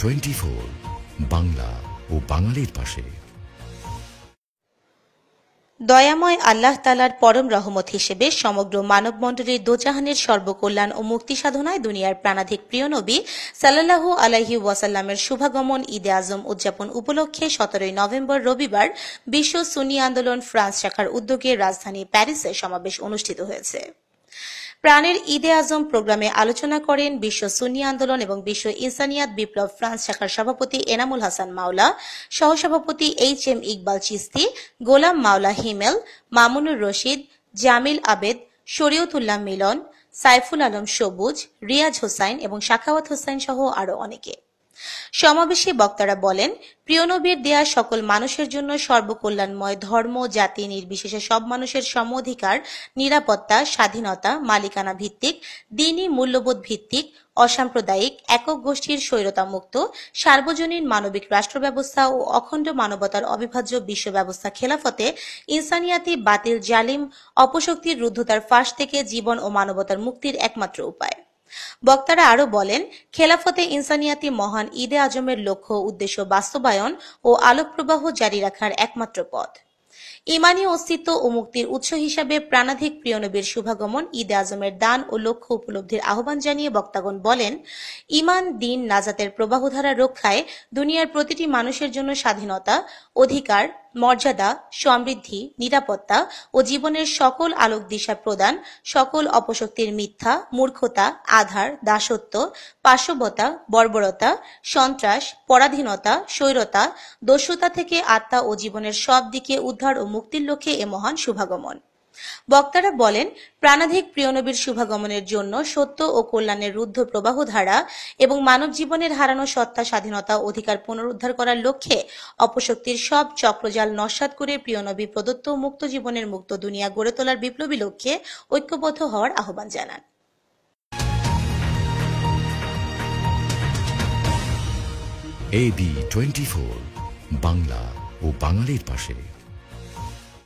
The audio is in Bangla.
টোয়েন্টি বাংলা ও বাঙালির পাশে দয়াময় আল্লাহ তালার পরম রহমত হিসেবে সমগ্র মানবমণ্ডলীর দোজাহানের সর্বকল্যাণ ও মুক্তি সাধনায় দুনিয়ার প্রাণাধিক প্রিয় নবী সাল্লাহু আলাহি ওয়াসাল্লামের শুভাগমন ঈদে আজম উদযাপন উপলক্ষে সতেরোই নভেম্বর রবিবার বিশ্ব সুনি আন্দোলন ফ্রান্স শাখার উদ্যোগে রাজধানী প্যারিসে সমাবেশ অনুষ্ঠিত হয়েছে প্রাণের ঈদে আজম প্রোগ্রামে আলোচনা করেন বিশ্ব সুন্নি আন্দোলন এবং বিশ্ব ইনসানিয়াত বিপ্লব ফ্রান্স শাখার সভাপতি এনামুল হাসান মাওলা সহসভাপতি এইচ এম ইকবাল চিস্তি গোলাম মাওলা হিমেল মামুনুর রশিদ জামিল আবেদ শরীয়তুল্লাহ মিলন সাইফুল আলম সবুজ রিয়াজ হোসাইন এবং শাখাওয়াত হোসাইন সহ আরও অনেকে সমাবেশে বক্তারা বলেন প্রিয়নবীর দেয়া সকল মানুষের জন্য সর্বকল্যাণময় ধর্ম জাতি নির্বিশেষে সব মানুষের সম অধিকার নিরাপত্তা স্বাধীনতা মালিকানা ভিত্তিক দিনই মূল্যবোধ ভিত্তিক অসাম্প্রদায়িক একক গোষ্ঠীর স্বৈরতামুক্ত সার্বজনীন মানবিক রাষ্ট্র ব্যবস্থা ও অখণ্ড মানবতার অবিভাজ্য বিশ্ব ব্যবস্থা খেলাফতে ইনসানিয়াতি বাতিল জালিম অপশক্তির রুদ্ধতার ফাঁস থেকে জীবন ও মানবতার মুক্তির একমাত্র উপায় বক্তারা আরও বলেন খেলাফতে ইনসানিয়াতি মহান ঈদে আজমের লক্ষ্য উদ্দেশ্য বাস্তবায়ন ও আলোক প্রবাহ জারি রাখার একমাত্র পথ ইমানি অস্তিত্ব ও মুক্তির উৎস হিসাবে প্রাণাধিক প্রিয়নবীর শুভাগমন ঈদে আজমের দান ও লক্ষ্য উপলব্ধির আহ্বান জানিয়ে বক্তাগণ বলেন ইমান দিন নাজাতের প্রবাহধারা রক্ষায় দুনিয়ার প্রতিটি মানুষের জন্য স্বাধীনতা অধিকার মর্যাদা সমৃদ্ধি নিরাপত্তা ও জীবনের সকল আলোক দিশা প্রদান সকল অপশক্তির মিথ্যা মূর্খতা আধার দাসত্ব পার্শ্ববতা বর্বরতা সন্ত্রাস পরাধীনতা স্বৈরতা দস্যুতা থেকে আত্মা ও জীবনের সব দিকে উদ্ধার ও মুক্তির লক্ষ্যে এ মহান শুভাগমন বক্তারা বলেন প্রাণাধিক প্রিয়নবীর শুভাগমনের জন্য সত্য ও কল্যাণের রুদ্ধ প্রবাহ ধারা এবং মানব জীবনের হারানো সত্তা স্বাধীনতা অধিকার পুনরুদ্ধার করার লক্ষ্যে অপশক্তির সব চক্রজাল নস্বাত করে প্রিয়নবী প্রদত্ত মুক্ত জীবনের মুক্ত দুনিয়া গড়ে তোলার বিপ্লবী লক্ষ্যে ঐক্যবদ্ধ হওয়ার আহ্বান জানান এবি টোয়েন্টি বাংলা ও বাঙালির পাশে